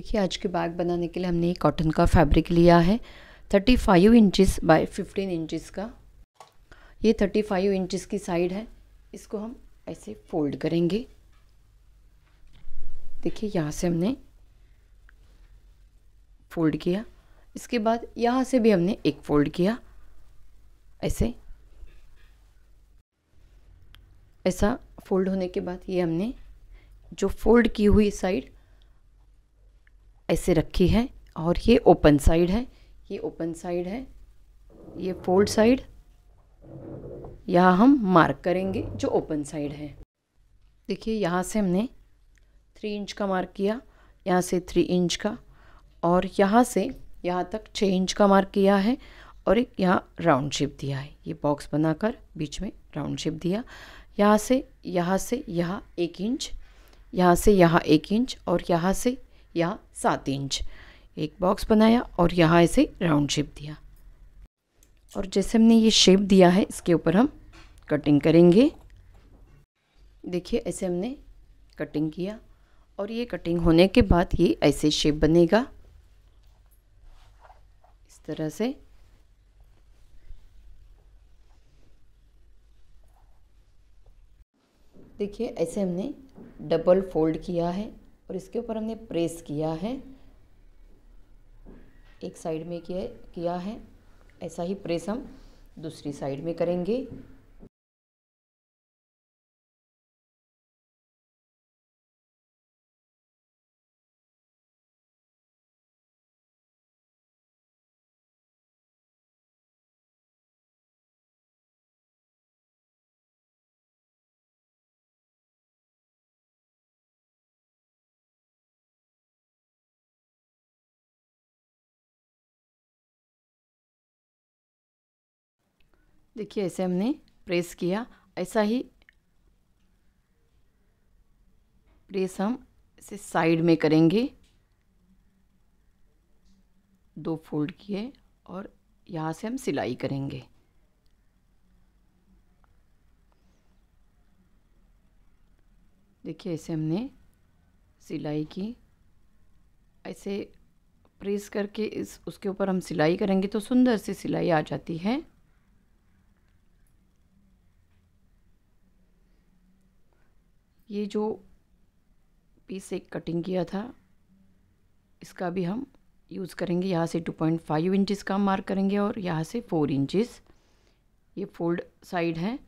देखिए आज के बैग बनाने के लिए हमने एक कॉटन का फैब्रिक लिया है thirty five inches by fifteen inches का ये थर्टी फाइव इंचिस की साइड है इसको हम ऐसे फोल्ड करेंगे देखिए यहाँ से हमने फोल्ड किया इसके बाद यहाँ से भी हमने एक फोल्ड किया ऐसे ऐसा फोल्ड होने के बाद ये हमने जो फोल्ड की हुई साइड ऐसे रखी है और ये ओपन साइड है ये ओपन साइड है ये फोल्ड साइड यहाँ हम मार्क करेंगे जो ओपन साइड है देखिए यहाँ से हमने थ्री इंच का मार्क किया यहाँ से थ्री इंच का और यहाँ से यहाँ तक छः इंच का मार्क किया है और एक यहाँ राउंड शेप दिया है ये बॉक्स बनाकर बीच में राउंड शेप दिया यहाँ से यहाँ से यहाँ एक इंच यहाँ से यहाँ एक इंच और यहाँ से या सात इंच एक बॉक्स बनाया और यहाँ इसे राउंड शेप दिया और जैसे हमने ये शेप दिया है इसके ऊपर हम कटिंग करेंगे देखिए ऐसे हमने कटिंग किया और ये कटिंग होने के बाद ये ऐसे शेप बनेगा इस तरह से देखिए ऐसे हमने डबल फोल्ड किया है और इसके ऊपर हमने प्रेस किया है एक साइड में किया है ऐसा ही प्रेस हम दूसरी साइड में करेंगे देखिए ऐसे हमने प्रेस किया ऐसा ही प्रेस हम इसे साइड में करेंगे दो फोल्ड किए और यहाँ से हम सिलाई करेंगे देखिए ऐसे हमने सिलाई की ऐसे प्रेस करके इस उसके ऊपर हम सिलाई करेंगे तो सुंदर सी सिलाई आ जाती है ये जो पीस एक कटिंग किया था इसका भी हम यूज़ करेंगे यहाँ से टू पॉइंट फाइव इंचज़ का मार्क करेंगे और यहाँ से फ़ोर इंचज़ ये फोल्ड साइड है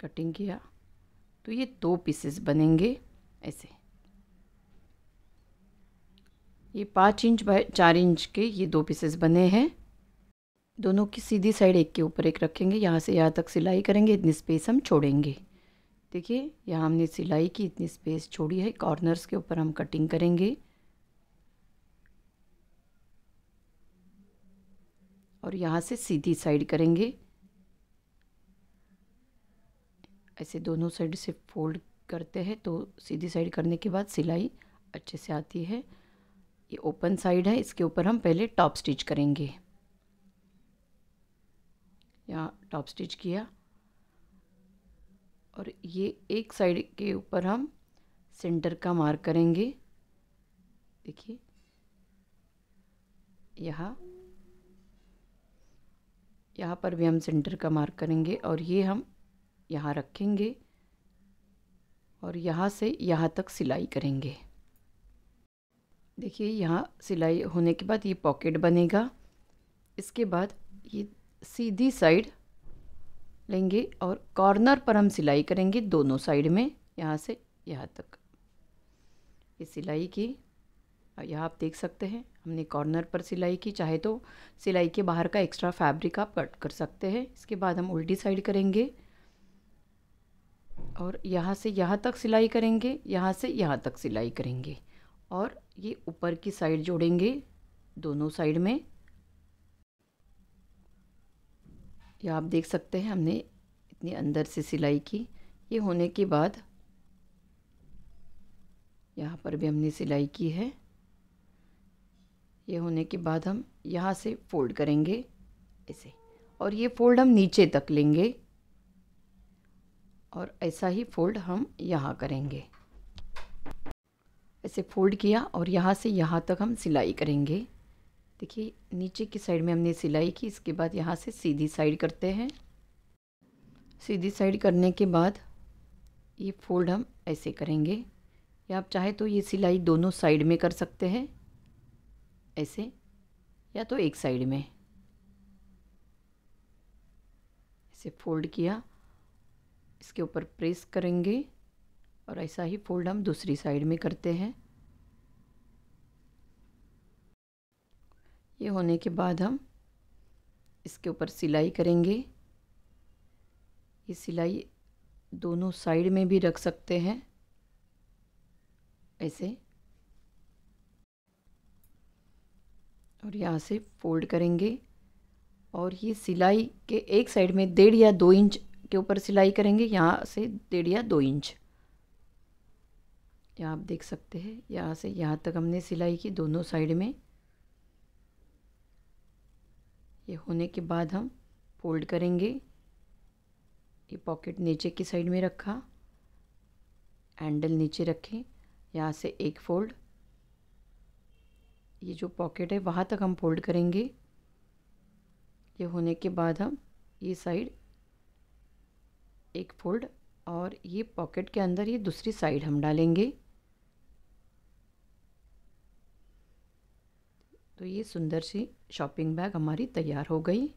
कटिंग किया तो ये दो पीसेस बनेंगे ऐसे ये पाँच इंच बाय चार इंच के ये दो पीसेस बने हैं दोनों की सीधी साइड एक के ऊपर एक रखेंगे यहाँ से यहाँ तक सिलाई करेंगे इतनी स्पेस हम छोड़ेंगे देखिए यहाँ हमने सिलाई की इतनी स्पेस छोड़ी है कॉर्नर्स के ऊपर हम कटिंग करेंगे और यहाँ से सीधी साइड करेंगे ऐसे दोनों साइड से फोल्ड करते हैं तो सीधी साइड करने के बाद सिलाई अच्छे से आती है ये ओपन साइड है इसके ऊपर हम पहले टॉप स्टिच करेंगे यहाँ टॉप स्टिच किया और ये एक साइड के ऊपर हम सेंटर का मार्क करेंगे देखिए यहाँ यहाँ पर भी हम सेंटर का मार्क करेंगे और ये हम यहाँ रखेंगे और यहाँ से यहाँ तक सिलाई करेंगे देखिए यहाँ सिलाई होने के बाद ये पॉकेट बनेगा इसके बाद ये सीधी साइड लेंगे और कॉर्नर पर हम सिलाई करेंगे दोनों साइड में यहाँ से यहाँ तक ये सिलाई की और यहाँ आप देख सकते हैं हमने कॉर्नर पर सिलाई की चाहे तो सिलाई के बाहर का एक्स्ट्रा फैब्रिक आप कट कर सकते हैं इसके बाद हम उल्टी साइड करेंगे और यहाँ से यहाँ तक सिलाई करेंगे यहाँ से यहाँ तक सिलाई करेंगे और ये ऊपर की साइड जोड़ेंगे दोनों साइड में या आप देख सकते हैं हमने इतनी अंदर से सिलाई की ये होने के बाद यहाँ पर भी हमने सिलाई की है ये होने के बाद हम यहाँ से फोल्ड करेंगे ऐसे और ये फोल्ड हम नीचे तक लेंगे और ऐसा ही फोल्ड हम यहाँ करेंगे ऐसे फोल्ड किया और यहाँ से यहाँ तक हम सिलाई करेंगे देखिए नीचे की साइड में हमने सिलाई की इसके बाद यहाँ से सीधी साइड करते हैं सीधी साइड करने के बाद ये फोल्ड हम ऐसे करेंगे या आप चाहे तो ये सिलाई दोनों साइड में कर सकते हैं ऐसे या तो एक साइड में इसे फोल्ड किया इसके ऊपर प्रेस करेंगे और ऐसा ही फोल्ड हम दूसरी साइड में करते हैं ये होने के बाद हम इसके ऊपर सिलाई करेंगे ये सिलाई दोनों साइड में भी रख सकते हैं ऐसे और यहाँ से फोल्ड करेंगे और ये सिलाई के एक साइड में डेढ़ या दो इंच के ऊपर सिलाई करेंगे यहाँ से डेढ़ या दो इंच यहाँ आप देख सकते हैं यहाँ से यहाँ तक हमने सिलाई की दोनों साइड में ये होने के बाद हम फोल्ड करेंगे ये पॉकेट नीचे की साइड में रखा हैंडल नीचे रखें यहाँ से एक फोल्ड ये जो पॉकेट है वहाँ तक हम फोल्ड करेंगे ये होने के बाद हम ये साइड एक फोल्ड और ये पॉकेट के अंदर ये दूसरी साइड हम डालेंगे तो ये सुंदर सी शॉपिंग बैग हमारी तैयार हो गई